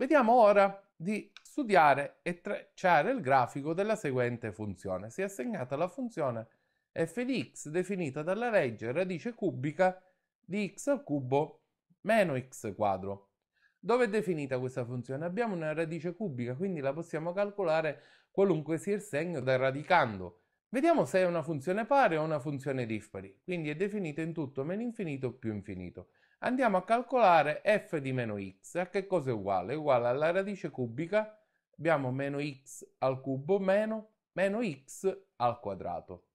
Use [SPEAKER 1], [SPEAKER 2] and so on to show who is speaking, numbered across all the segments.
[SPEAKER 1] Vediamo ora di studiare e tracciare il grafico della seguente funzione. Si è assegnata la funzione f di x definita dalla legge radice cubica di x al cubo meno x quadro. Dove è definita questa funzione? Abbiamo una radice cubica, quindi la possiamo calcolare qualunque sia il segno del radicando. Vediamo se è una funzione pari o una funzione dispari, quindi è definita in tutto meno infinito più infinito andiamo a calcolare f di meno x. A eh, che cosa è uguale? È uguale alla radice cubica, abbiamo meno x al cubo meno meno x al quadrato.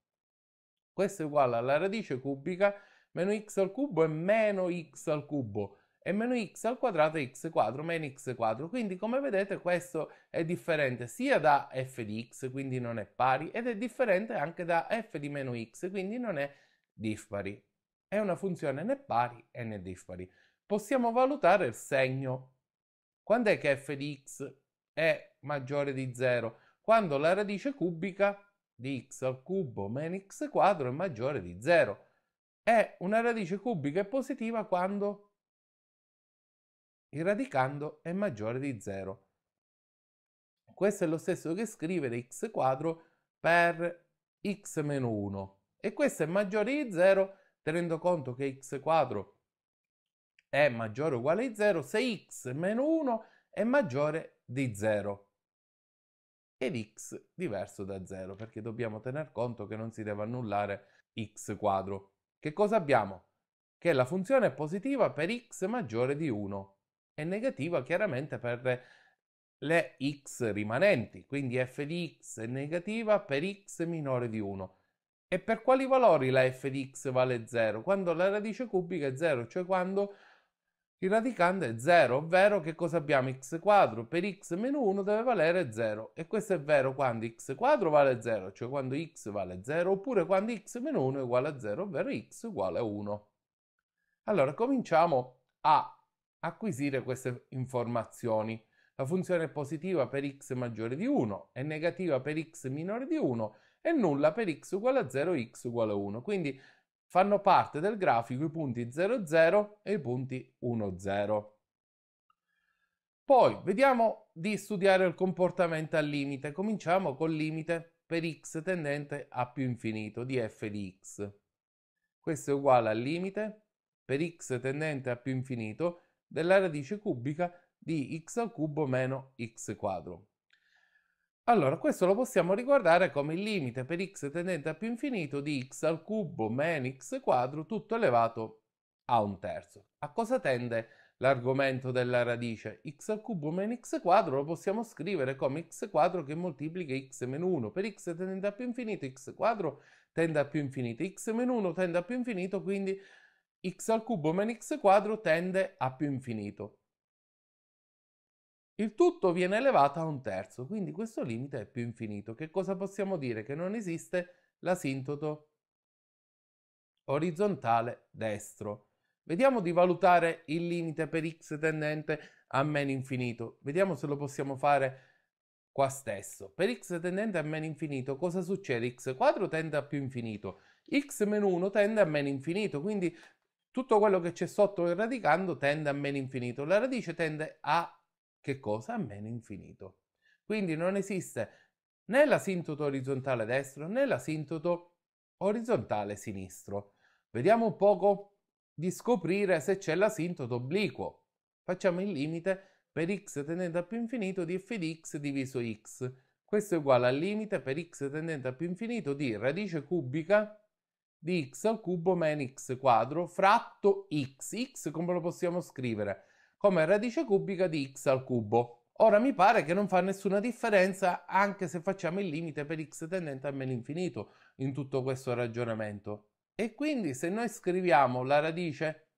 [SPEAKER 1] Questo è uguale alla radice cubica, meno x al cubo è meno x al cubo e meno x al quadrato è x quadro meno x quadro. Quindi come vedete questo è differente sia da f di x, quindi non è pari, ed è differente anche da f di meno x, quindi non è dispari è una funzione né pari né dispari. Possiamo valutare il segno. Quando è che f di x è maggiore di 0? Quando la radice cubica di x al cubo meno x quadro è maggiore di 0. È una radice cubica e positiva quando il radicando è maggiore di 0. Questo è lo stesso che scrivere x quadro per x meno 1 e questo è maggiore di 0 tenendo conto che x quadro è maggiore o uguale a 0 se x meno 1 è maggiore di 0 ed x diverso da 0 perché dobbiamo tener conto che non si deve annullare x quadro. Che cosa abbiamo? Che la funzione è positiva per x maggiore di 1 e negativa chiaramente per le x rimanenti, quindi f di x è negativa per x minore di 1. E per quali valori la f di x vale 0? Quando la radice cubica è 0, cioè quando il radicante è 0, ovvero che cosa abbiamo? x quadro per x meno 1 deve valere 0 e questo è vero quando x quadro vale 0, cioè quando x vale 0 oppure quando x meno 1 è uguale a 0, ovvero x uguale a 1. Allora cominciamo a acquisire queste informazioni. La funzione è positiva per x maggiore di 1, è negativa per x minore di 1 e nulla per x uguale a 0 x uguale a 1. Quindi fanno parte del grafico i punti 0, 0 e i punti 1, 0. Poi vediamo di studiare il comportamento al limite. Cominciamo col limite per x tendente a più infinito di f di x. Questo è uguale al limite per x tendente a più infinito della radice cubica di x al cubo meno x quadro. Allora, questo lo possiamo ricordare come il limite per x tendente a più infinito di x al cubo meno x quadro tutto elevato a un terzo. A cosa tende l'argomento della radice? x al cubo meno x quadro lo possiamo scrivere come x quadro che moltiplica x meno 1. Per x tendente a più infinito, x quadro tende a più infinito, x meno 1 tende a più infinito, quindi x al cubo meno x quadro tende a più infinito. Il tutto viene elevato a un terzo, quindi questo limite è più infinito. Che cosa possiamo dire? Che non esiste l'asintoto orizzontale destro. Vediamo di valutare il limite per x tendente a meno infinito. Vediamo se lo possiamo fare qua stesso. Per x tendente a meno infinito cosa succede? x4 tende a più infinito, x meno 1 tende a meno infinito, quindi tutto quello che c'è sotto il radicando tende a meno infinito. La radice tende a che cosa? A meno infinito. Quindi non esiste né l'asintoto orizzontale destro né l'asintoto orizzontale sinistro. Vediamo un poco di scoprire se c'è l'asintoto obliquo. Facciamo il limite per x tendente a più infinito di f di x diviso x. Questo è uguale al limite per x tendente a più infinito di radice cubica di x al cubo meno x quadro fratto x. x come lo possiamo scrivere? come radice cubica di x al cubo. Ora mi pare che non fa nessuna differenza anche se facciamo il limite per x tendente a meno infinito in tutto questo ragionamento. E quindi se noi scriviamo la radice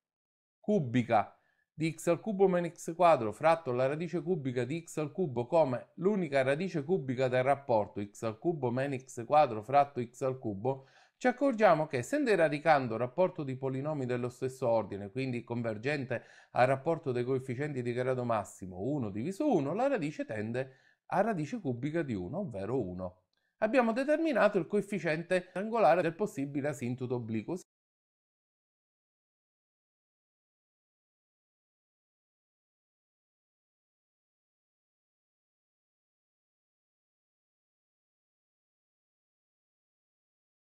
[SPEAKER 1] cubica di x al cubo meno x quadro fratto la radice cubica di x al cubo come l'unica radice cubica del rapporto x al cubo meno x quadro fratto x al cubo, ci accorgiamo che essendo eradicando il rapporto di polinomi dello stesso ordine, quindi convergente al rapporto dei coefficienti di grado massimo 1 diviso 1, la radice tende a radice cubica di 1, ovvero 1. Abbiamo determinato il coefficiente angolare del possibile asintoto obliquo